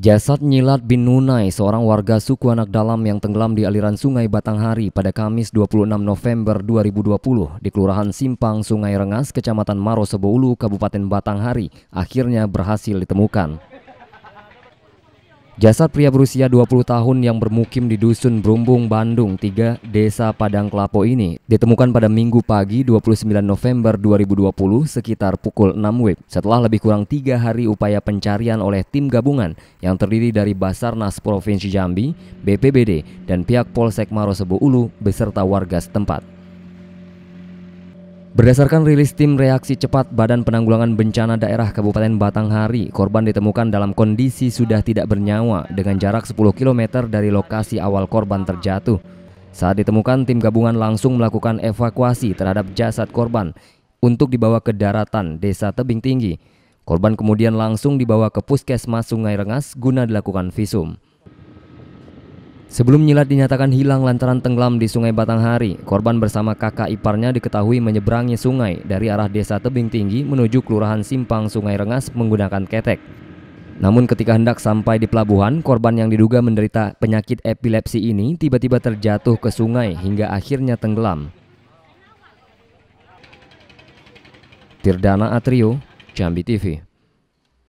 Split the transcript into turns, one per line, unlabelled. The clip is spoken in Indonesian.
Jasad Nyilat bin Nunai, seorang warga suku anak dalam yang tenggelam di aliran sungai Batanghari pada Kamis 26 November 2020 di Kelurahan Simpang Sungai Rengas, Kecamatan Marosebo Ulu, Kabupaten Batanghari, akhirnya berhasil ditemukan. Jasad pria berusia 20 tahun yang bermukim di Dusun Brumbung, Bandung 3, Desa Padang Kelapo ini ditemukan pada Minggu pagi 29 November 2020 sekitar pukul 6 WIB setelah lebih kurang tiga hari upaya pencarian oleh tim gabungan yang terdiri dari Basarnas Provinsi Jambi, BPBD, dan pihak Polsek Marosebo Ulu beserta warga setempat. Berdasarkan rilis tim reaksi cepat Badan Penanggulangan Bencana Daerah Kabupaten Batanghari, korban ditemukan dalam kondisi sudah tidak bernyawa dengan jarak 10 km dari lokasi awal korban terjatuh. Saat ditemukan, tim gabungan langsung melakukan evakuasi terhadap jasad korban untuk dibawa ke daratan desa Tebing Tinggi. Korban kemudian langsung dibawa ke puskesmas Sungai Rengas guna dilakukan visum. Sebelum Nyilat dinyatakan hilang lantaran tenggelam di Sungai Batanghari, korban bersama kakak iparnya diketahui menyeberangi sungai dari arah desa Tebing Tinggi menuju Kelurahan Simpang Sungai Rengas menggunakan ketek. Namun ketika hendak sampai di pelabuhan, korban yang diduga menderita penyakit epilepsi ini tiba-tiba terjatuh ke sungai hingga akhirnya tenggelam. Tirdana Atrio, Jambi TV